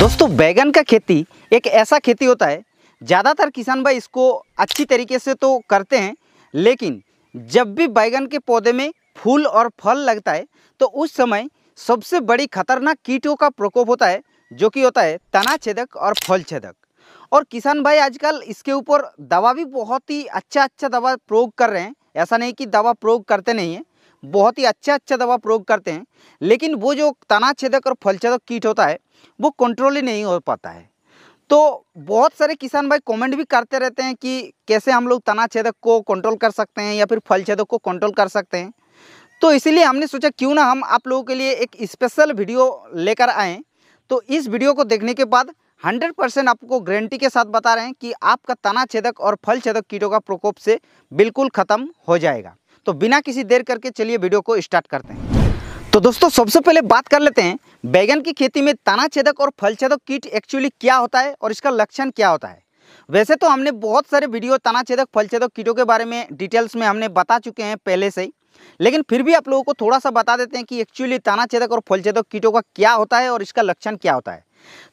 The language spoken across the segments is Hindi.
दोस्तों बैगन का खेती एक ऐसा खेती होता है ज़्यादातर किसान भाई इसको अच्छी तरीके से तो करते हैं लेकिन जब भी बैगन के पौधे में फूल और फल लगता है तो उस समय सबसे बड़ी खतरनाक कीटों का प्रकोप होता है जो कि होता है तना छेदक और फल छेदक और किसान भाई आजकल इसके ऊपर दवा भी बहुत ही अच्छा अच्छा दवा प्रयोग कर रहे हैं ऐसा नहीं कि दवा प्रयोग करते नहीं है बहुत ही अच्छा अच्छा दवा प्रयोग करते हैं लेकिन वो जो तना छेदक और फलछेदक कीट होता है वो कंट्रोल ही नहीं हो पाता है तो बहुत सारे किसान भाई कमेंट भी करते रहते हैं कि कैसे हम लोग तना छेदक को कंट्रोल कर सकते हैं या फिर फल छेदक को कंट्रोल कर सकते हैं तो इसीलिए हमने सोचा क्यों ना हम आप लोगों के लिए एक स्पेशल वीडियो लेकर आएँ तो इस वीडियो को देखने के बाद 100 परसेंट आपको गारंटी के साथ बता रहे हैं कि आपका तना छेदक और फल छेदक कीटों का प्रकोप से बिल्कुल ख़त्म हो जाएगा तो बिना किसी देर करके चलिए वीडियो को स्टार्ट करते हैं तो दोस्तों सबसे पहले बात कर लेते हैं बैगन की खेती में ताना छेदक और फल छेदक कीट एक्चुअली क्या होता है और इसका लक्षण क्या होता है वैसे तो हमने बहुत सारे वीडियो ताना छेदक फल छेदक कीटों के बारे में डिटेल्स में हमने बता चुके हैं पहले से ही लेकिन फिर भी आप लोगों को थोड़ा सा बता देते हैं कि एक्चुअली ताना छेदक और फल छेदक कीटों का क्या होता है और इसका लक्षण क्या होता है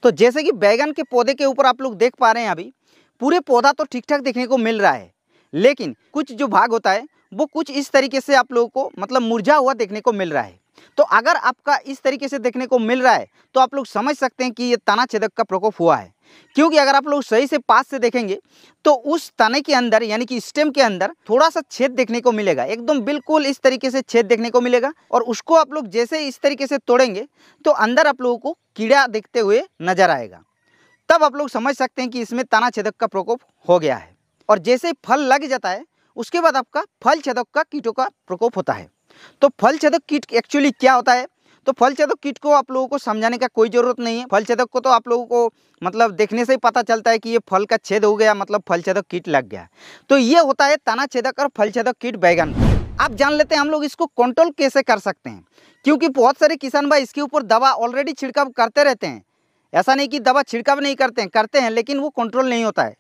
तो जैसे कि बैगन के पौधे के ऊपर आप लोग देख पा रहे हैं अभी पूरे पौधा तो ठीक ठाक देखने को मिल रहा है लेकिन कुछ जो भाग होता है वो कुछ इस तरीके से आप लोगों को मतलब मुरझा हुआ देखने को मिल रहा है तो अगर आपका इस तरीके से देखने को मिल रहा है तो आप लोग समझ सकते हैं कि ये तना छेदक का प्रकोप हुआ है क्योंकि अगर आप लोग सही से पास से देखेंगे तो उस तने के अंदर यानी कि स्टेम के अंदर थोड़ा सा छेद देखने को मिलेगा एकदम बिल्कुल इस तरीके से छेद देखने को मिलेगा और उसको आप लोग जैसे इस तरीके से तोड़ेंगे तो अंदर आप लोगों को कीड़ा देखते हुए नजर आएगा तब आप लोग समझ सकते हैं कि इसमें तना छेदक का प्रकोप हो गया है और जैसे फल लग जाता है उसके बाद आपका फल छेदक का कीटों का प्रकोप होता है तो फल छेदक कीट एक्चुअली क्या होता है तो फल छेदक कीट को आप लोगों को समझाने का कोई ज़रूरत नहीं है फल छेदक को तो आप लोगों को मतलब देखने से ही पता चलता है कि ये फल का छेद हो गया मतलब फल छेदक कीट लग गया तो ये होता है तना छेदक और फल छेदक कीट बैगन आप जान लेते हैं हम लोग इसको कंट्रोल कैसे कर सकते हैं क्योंकि बहुत सारे किसान भाई इसके ऊपर दवा ऑलरेडी छिड़काव करते रहते हैं ऐसा नहीं कि दवा छिड़काव नहीं करते हैं करते हैं लेकिन वो कंट्रोल नहीं होता है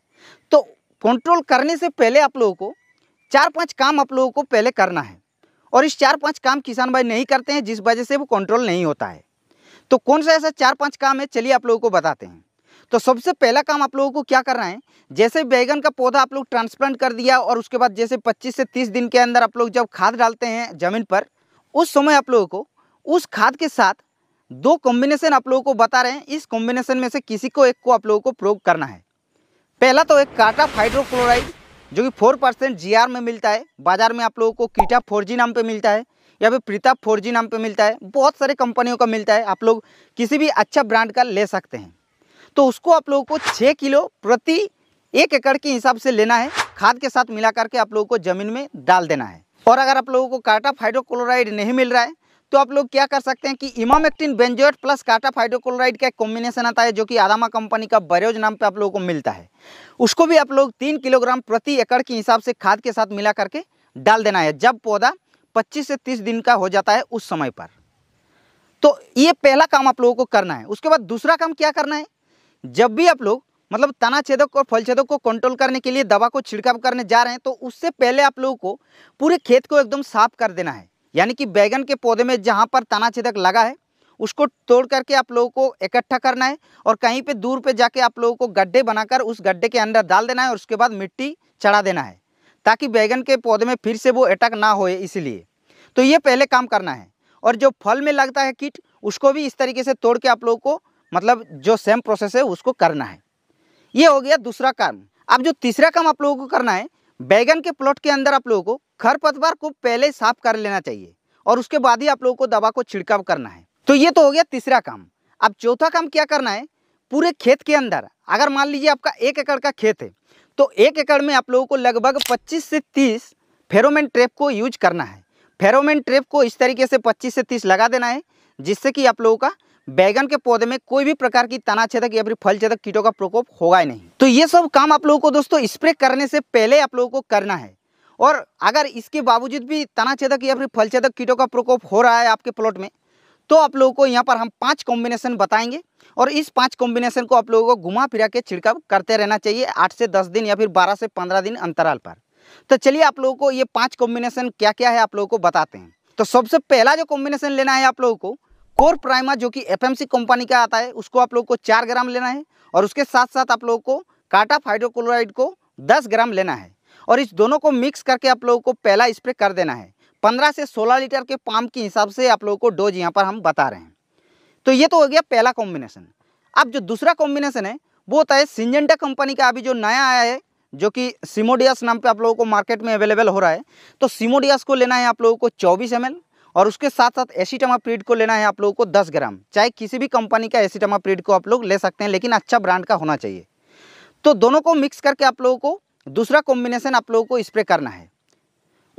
तो कंट्रोल करने से पहले आप लोगों को चार पांच काम आप लोगों को पहले करना है और इस चार पांच काम किसान भाई नहीं करते हैं जिस वजह से वो कंट्रोल नहीं होता है तो कौन सा ऐसा चार पांच काम है चलिए आप लोगों को बताते हैं तो सबसे पहला काम आप लोगों को क्या करना है जैसे बैगन का पौधा आप लोग ट्रांसप्लांट कर दिया और उसके बाद जैसे पच्चीस से तीस दिन के अंदर आप लोग जब खाद डालते हैं ज़मीन पर उस समय आप लोगों को उस खाद के साथ दो कॉम्बिनेशन आप लोगों को बता रहे हैं इस कॉम्बिनेशन में से किसी को एक को आप लोगों को प्रयोग करना है पहला तो एक काटा हाइड्रोक्लोराइड जो कि फोर परसेंट जी में मिलता है बाज़ार में आप लोगों को कीटा फोर नाम पर मिलता है या फिर प्रीता फोर नाम पर मिलता है बहुत सारे कंपनियों का मिलता है आप लोग किसी भी अच्छा ब्रांड का ले सकते हैं तो उसको आप लोगों को छः किलो प्रति एक एकड़ के हिसाब से लेना है खाद के साथ मिला करके आप लोगों को ज़मीन में डाल देना है और अगर आप लोगों को काटा फाइड्रोक्लोराइड नहीं मिल रहा है तो आप लोग क्या कर सकते हैं कि इमामेक्टिन बेंजोट प्लस काटा फाइडोक्लोराइड का एक कॉम्बिनेशन आता है जो कि आदामा कंपनी का बरेज नाम पे आप लोगों को मिलता है उसको भी आप लोग तीन किलोग्राम प्रति एकड़ के हिसाब से खाद के साथ मिला करके डाल देना है जब पौधा पच्चीस से तीस दिन का हो जाता है उस समय पर तो ये पहला काम आप लोगों को करना है उसके बाद दूसरा काम क्या करना है जब भी आप लोग मतलब तना छेदक और फल छेदक को कंट्रोल करने के लिए दवा को छिड़काव करने जा रहे हैं तो उससे पहले आप लोगों को पूरे खेत को एकदम साफ कर देना है यानी कि बैगन के पौधे में जहाँ पर तना छेदक लगा है उसको तोड़ करके आप लोगों को इकट्ठा करना है और कहीं पे दूर पे जाके आप लोगों को गड्ढे बनाकर उस गड्ढे के अंदर डाल देना है और उसके बाद मिट्टी चढ़ा देना है ताकि बैगन के पौधे में फिर से वो अटैक ना होए इसलिए तो ये पहले काम करना है और जो फल में लगता है कीट उसको भी इस तरीके से तोड़ के आप लोगों को मतलब जो सेम प्रोसेस है उसको करना है ये हो गया दूसरा काम अब जो तीसरा काम आप लोगों को करना है बैगन के प्लॉट के अंदर आप लोगों को खरपतवार को पहले साफ कर लेना चाहिए और उसके बाद ही आप लोगों को दवा को छिड़काव करना है तो ये तो हो गया तीसरा काम अब चौथा काम क्या करना है पूरे खेत के अंदर अगर मान लीजिए आपका एक एकड़ का खेत है तो एक एकड़ में आप लोगों को लगभग 25 से 30 फेरोमेन ट्रैप को यूज करना है फेरोमेन ट्रैप को इस तरीके से 25 से 30 लगा देना है जिससे कि आप लोगों का बैगन के पौधे में कोई भी प्रकार की तना छेदक या फिर फल छेदक कीटों का प्रकोप होगा ही नहीं तो ये सब काम आप लोगों को दोस्तों स्प्रे करने से पहले आप लोगों को करना है और अगर इसके बावजूद भी तना छेदक या फिर फल छेदक कीटों का प्रकोप हो रहा है आपके प्लॉट में तो आप लोगों को यहाँ पर हम पांच कॉम्बिनेशन बताएंगे और इस पांच कॉम्बिनेशन को आप लोगों को घुमा फिरा के छिड़काव करते रहना चाहिए आठ से दस दिन या फिर बारह से पंद्रह दिन अंतराल पर तो चलिए आप लोगों को ये पांच कॉम्बिनेशन क्या क्या है आप लोगों को बताते हैं तो सबसे पहला जो कॉम्बिनेशन लेना है आप लोगों को कोर प्राइमा जो कि एफएमसी कंपनी का आता है उसको आप लोग को चार ग्राम लेना है और उसके साथ साथ आप लोगों को काटा हाइड्रोक्लोराइड को दस ग्राम लेना है और इस दोनों को मिक्स करके आप लोगों को पहला स्प्रे कर देना है पंद्रह से सोलह लीटर के पाम के हिसाब से आप लोगों को डोज यहाँ पर हम बता रहे हैं तो ये तो हो गया पहला कॉम्बिनेशन अब जो दूसरा कॉम्बिनेशन है वो होता है सिंजेंटा कंपनी का अभी जो नया आया है जो कि सिमोडियास नाम पे आप लोगों को मार्केट में अवेलेबल हो रहा है तो सिमोडियास को लेना है आप लोगों को 24 एम और उसके साथ साथ प्रीड को लेना है आप लोगों को दस ग्राम चाहे किसी भी कंपनी का प्रीड को आप लोग ले सकते हैं लेकिन अच्छा ब्रांड का होना चाहिए तो दोनों को मिक्स करके आप लोगों को दूसरा कॉम्बिनेशन आप लोगों को स्प्रे करना है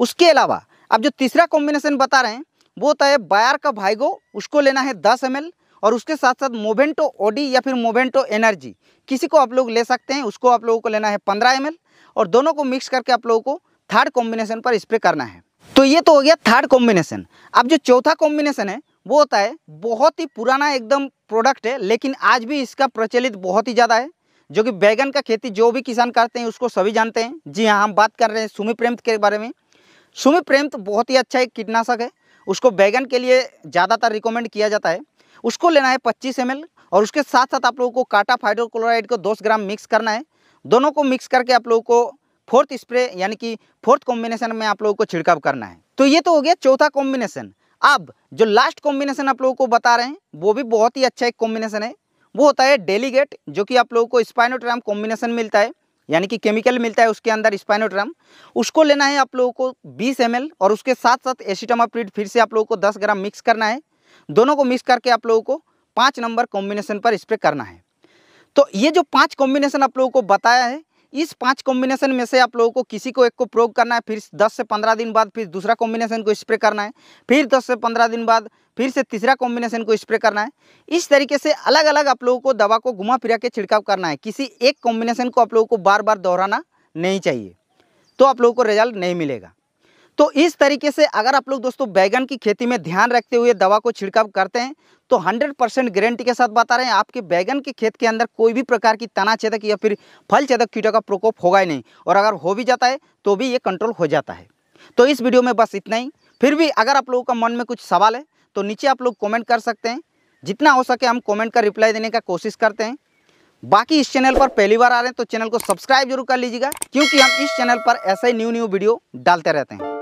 उसके अलावा अब जो तीसरा कॉम्बिनेशन बता रहे हैं वो होता है बायर का भाईगो उसको लेना है दस एम और उसके साथ साथ मोवेंटो ओडी या फिर मोवेंटो एनर्जी किसी को आप लोग ले सकते हैं उसको आप लोगों को लेना है पंद्रह एम और दोनों को मिक्स करके आप लोगों को थर्ड कॉम्बिनेशन पर स्प्रे करना है तो ये तो हो गया थर्ड कॉम्बिनेशन अब जो चौथा कॉम्बिनेशन है वो होता है बहुत ही पुराना एकदम प्रोडक्ट है लेकिन आज भी इसका प्रचलित बहुत ही ज़्यादा है जो कि बैगन का खेती जो भी किसान करते हैं उसको सभी जानते हैं जी हाँ हम बात कर रहे हैं सुमी प्रेम के बारे में सुमी प्रेम बहुत ही अच्छा एक कीटनाशक है उसको बैगन के लिए ज़्यादातर रिकमेंड किया जाता है उसको लेना है पच्चीस एम और उसके साथ साथ आप लोगों को काटा फाइड्रोक्लोराइड को दस ग्राम मिक्स करना है दोनों को मिक्स करके आप लोगों को फोर्थ स्प्रे यानी कि फोर्थ कॉम्बिनेशन में आप लोगों को छिड़काव करना है तो ये तो हो गया चौथा कॉम्बिनेशन अब जो लास्ट कॉम्बिनेशन आप लोगों को बता रहे हैं वो भी बहुत ही अच्छा एक कॉम्बिनेशन है वो होता है डेलीगेट जो कि आप लोगों को स्पाइनोट्राम कॉम्बिनेशन मिलता है यानी कि केमिकल मिलता है उसके अंदर स्पाइनोट्राम उसको लेना है आप लोगों को 20 एम और उसके साथ साथ एसिटामाप्रीड फिर से आप लोगों को 10 ग्राम मिक्स करना है दोनों को मिक्स करके आप लोगों को पाँच नंबर कॉम्बिनेशन पर स्प्रे करना है तो ये जो पाँच कॉम्बिनेशन आप लोगों को बताया है इस पांच कॉम्बिनेशन में से आप लोगों को किसी को एक को प्रयोग करना है फिर 10 से 15 दिन बाद फिर दूसरा कॉम्बिनेशन को स्प्रे करना है फिर 10 से 15 दिन बाद फिर से तीसरा कॉम्बिनेशन को स्प्रे करना है इस तरीके से अलग अलग आप लोगों को दवा को घुमा फिरा के छिड़काव करना है किसी एक कॉम्बिनेशन को आप लोगों को बार बार दोहराना नहीं चाहिए तो आप लोगों को रिजल्ट नहीं मिलेगा तो इस तरीके से अगर आप लोग दोस्तों बैगन की खेती में ध्यान रखते हुए दवा को छिड़काव करते हैं तो 100 परसेंट गारंटी के साथ बता रहे हैं आपके बैगन के खेत के अंदर कोई भी प्रकार की तना छेदक या फिर फल छेदक कीटों का प्रकोप होगा ही नहीं और अगर हो भी जाता है तो भी ये कंट्रोल हो जाता है तो इस वीडियो में बस इतना ही फिर भी अगर आप लोगों का मन में कुछ सवाल है तो नीचे आप लोग कॉमेंट कर सकते हैं जितना हो सके हम कॉमेंट का रिप्लाई देने का कोशिश करते हैं बाकी इस चैनल पर पहली बार आ रहे हैं तो चैनल को सब्सक्राइब जरूर कर लीजिएगा क्योंकि हम इस चैनल पर ऐसे ही न्यू न्यू वीडियो डालते रहते हैं